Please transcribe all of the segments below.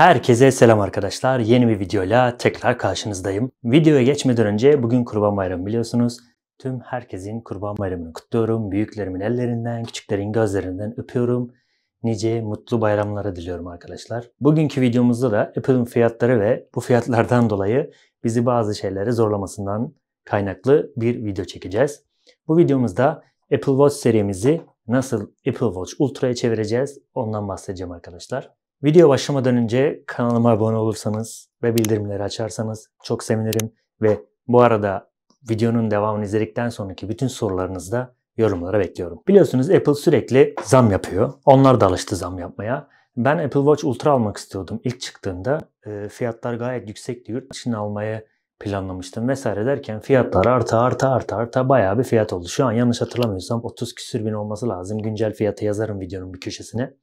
Herkese selam arkadaşlar. Yeni bir videoyla tekrar karşınızdayım. Videoya geçmeden önce bugün Kurban Bayramı biliyorsunuz. Tüm herkesin Kurban Bayramı'nı kutluyorum. Büyüklerimin ellerinden, küçüklerin gözlerinden öpüyorum. Nice mutlu bayramlara diliyorum arkadaşlar. Bugünkü videomuzda da Apple'ın fiyatları ve bu fiyatlardan dolayı bizi bazı şeylere zorlamasından kaynaklı bir video çekeceğiz. Bu videomuzda Apple Watch serimizi nasıl Apple Watch Ultra'ya çevireceğiz ondan bahsedeceğim arkadaşlar. Video başlamadan önce kanalıma abone olursanız ve bildirimleri açarsanız çok sevinirim. Ve bu arada videonun devamını izledikten sonraki bütün sorularınızı da yorumlara bekliyorum. Biliyorsunuz Apple sürekli zam yapıyor. Onlar da alıştı zam yapmaya. Ben Apple Watch Ultra almak istiyordum ilk çıktığında. Ee, fiyatlar gayet yüksekti. Yurt dışına almaya planlamıştım vesaire derken fiyatlar arta arta arta arta bayağı bir fiyat oldu. Şu an yanlış hatırlamıyorsam 30 küsür bin olması lazım. Güncel fiyatı yazarım videonun bir köşesine.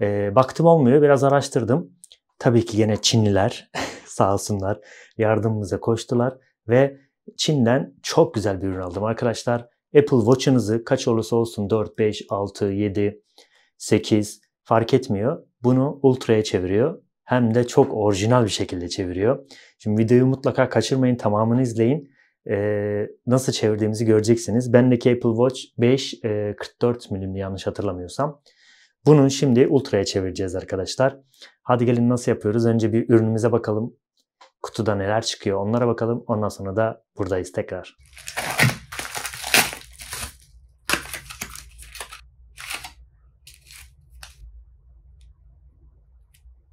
E, baktım olmuyor. Biraz araştırdım. Tabii ki yine Çinliler sağ olsunlar yardımımıza koştular ve Çin'den çok güzel bir ürün aldım arkadaşlar. Apple Watch'ınızı kaç olursa olsun 4, 5, 6, 7, 8 fark etmiyor. Bunu Ultra'ya çeviriyor. Hem de çok orijinal bir şekilde çeviriyor. Şimdi videoyu mutlaka kaçırmayın tamamını izleyin. Ee, nasıl çevirdiğimizi göreceksiniz. Bendeki Apple Watch 5, e, 44 milimli yanlış hatırlamıyorsam. Bunun şimdi ultra'ya çevireceğiz arkadaşlar. Hadi gelin nasıl yapıyoruz? Önce bir ürünümüze bakalım. Kutuda neler çıkıyor onlara bakalım. Ondan sonra da buradayız tekrar.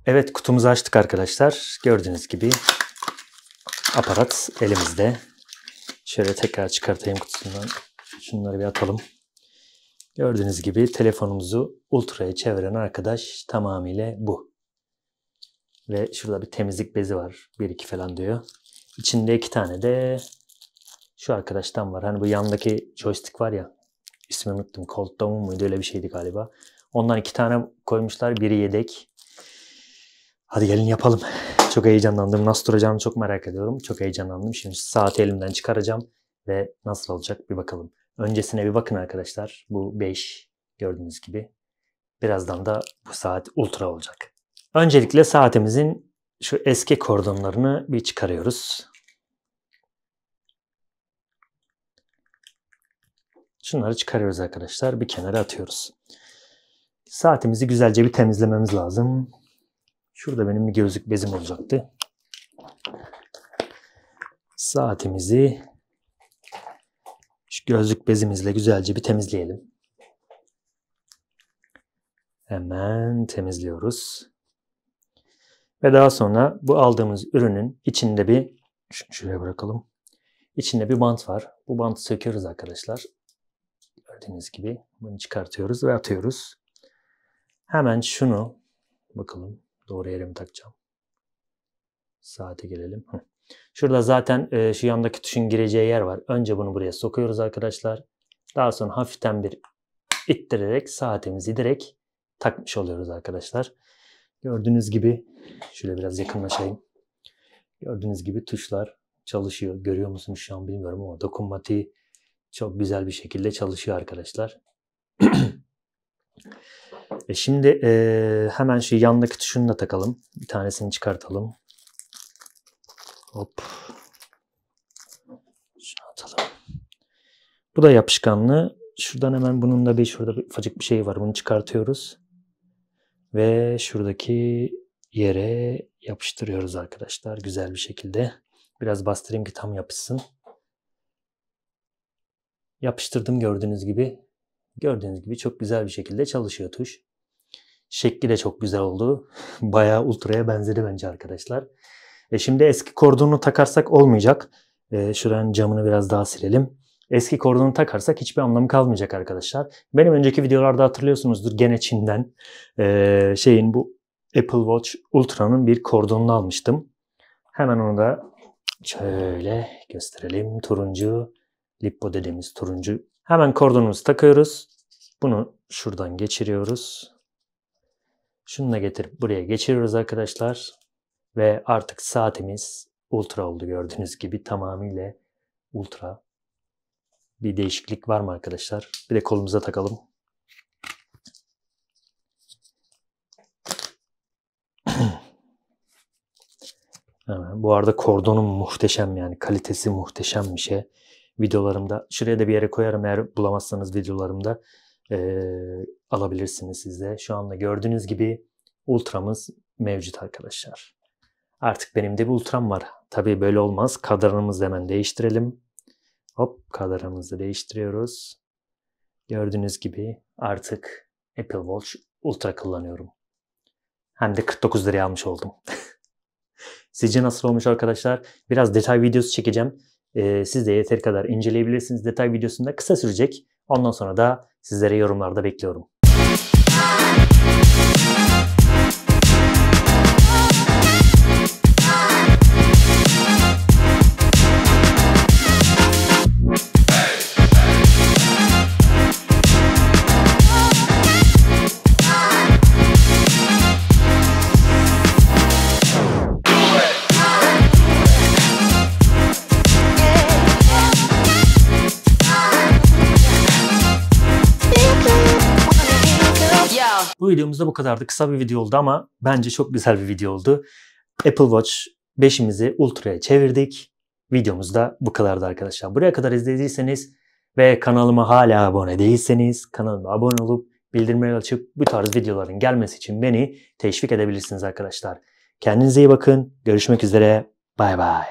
Evet kutumuzu açtık arkadaşlar. Gördüğünüz gibi aparat elimizde. Şöyle tekrar çıkartayım kutusundan. Şunları bir atalım. Gördüğünüz gibi telefonumuzu ultraya çeviren arkadaş tamamıyla bu. Ve şurada bir temizlik bezi var. 1-2 falan diyor. İçinde iki tane de şu arkadaştan var. Hani bu yandaki joystick var ya. İsmini unuttum. Cold Dome muydu? Öyle bir şeydi galiba. Ondan iki tane koymuşlar. Biri yedek. Hadi gelin yapalım. Çok heyecanlandım. Nasıl duracağını çok merak ediyorum. Çok heyecanlandım. Şimdi saati elimden çıkaracağım ve nasıl olacak bir bakalım. Öncesine bir bakın arkadaşlar. Bu 5 gördüğünüz gibi. Birazdan da bu saat ultra olacak. Öncelikle saatimizin şu eski kordonlarını bir çıkarıyoruz. Şunları çıkarıyoruz arkadaşlar. Bir kenara atıyoruz. Saatimizi güzelce bir temizlememiz lazım. Şurada benim bir gözlük bezim olacaktı. Saatimizi Gözlük bezimizle güzelce bir temizleyelim. Hemen temizliyoruz. Ve daha sonra bu aldığımız ürünün içinde bir şuraya bırakalım. İçinde bir bant var. Bu bantı söküyoruz arkadaşlar. Gördüğünüz gibi bunu çıkartıyoruz ve atıyoruz. Hemen şunu bakalım doğru yere mi takacağım. Saate gelelim. Şurada zaten e, şu yandaki tuşun gireceği yer var. Önce bunu buraya sokuyoruz arkadaşlar. Daha sonra hafiften bir ittirerek saatimizi direkt takmış oluyoruz arkadaşlar. Gördüğünüz gibi şöyle biraz yakınlaşayım. Gördüğünüz gibi tuşlar çalışıyor. Görüyor musunuz şu an bilmiyorum ama dokunmatiği çok güzel bir şekilde çalışıyor arkadaşlar. e şimdi e, hemen şu yandaki tuşunu da takalım. Bir tanesini çıkartalım. Hop. Şunu atalım. Bu da yapışkanlı. Şuradan hemen bunun da bir şurada bir ufacık bir şey var. Bunu çıkartıyoruz. Ve şuradaki yere yapıştırıyoruz arkadaşlar. Güzel bir şekilde. Biraz bastırayım ki tam yapışsın. Yapıştırdım gördüğünüz gibi. Gördüğünüz gibi çok güzel bir şekilde çalışıyor tuş. Şekli de çok güzel oldu. Bayağı ultraya benzedi bence arkadaşlar. E şimdi eski kordonu takarsak olmayacak. E, şuranın camını biraz daha silelim. Eski kordonu takarsak hiçbir anlamı kalmayacak arkadaşlar. Benim önceki videolarda hatırlıyorsunuzdur gene Çin'den e, şeyin bu Apple Watch Ultra'nın bir kordonunu almıştım. Hemen onu da şöyle gösterelim. Turuncu, lipo dediğimiz turuncu. Hemen kordonumuzu takıyoruz. Bunu şuradan geçiriyoruz. Şunu da getirip buraya geçiriyoruz arkadaşlar. Ve artık saatimiz ultra oldu gördüğünüz gibi tamamıyla ultra. Bir değişiklik var mı arkadaşlar? Bir de kolumuza takalım. Bu arada kordonum muhteşem yani kalitesi muhteşem bir şey. Videolarımda şuraya da bir yere koyarım eğer bulamazsanız videolarımda e, alabilirsiniz siz de. Şu anda gördüğünüz gibi ultramız mevcut arkadaşlar. Artık benim de bir ultram var. Tabii böyle olmaz. Kadranımızı hemen değiştirelim. Hop kadranımızı değiştiriyoruz. Gördüğünüz gibi artık Apple Watch Ultra kullanıyorum. Hem de 49 liraya almış oldum. Sizce nasıl olmuş arkadaşlar? Biraz detay videosu çekeceğim. Ee, siz de yeteri kadar inceleyebilirsiniz. Detay videosunda kısa sürecek. Ondan sonra da sizlere yorumlarda bekliyorum. Bu videomuzda bu kadardı. Kısa bir video oldu ama bence çok güzel bir video oldu. Apple Watch 5'imizi Ultra'ya çevirdik. Videomuz da bu kadardı arkadaşlar. Buraya kadar izlediyseniz ve kanalıma hala abone değilseniz kanalıma abone olup bildirimleri açıp bu tarz videoların gelmesi için beni teşvik edebilirsiniz arkadaşlar. Kendinize iyi bakın. Görüşmek üzere. Bay bay.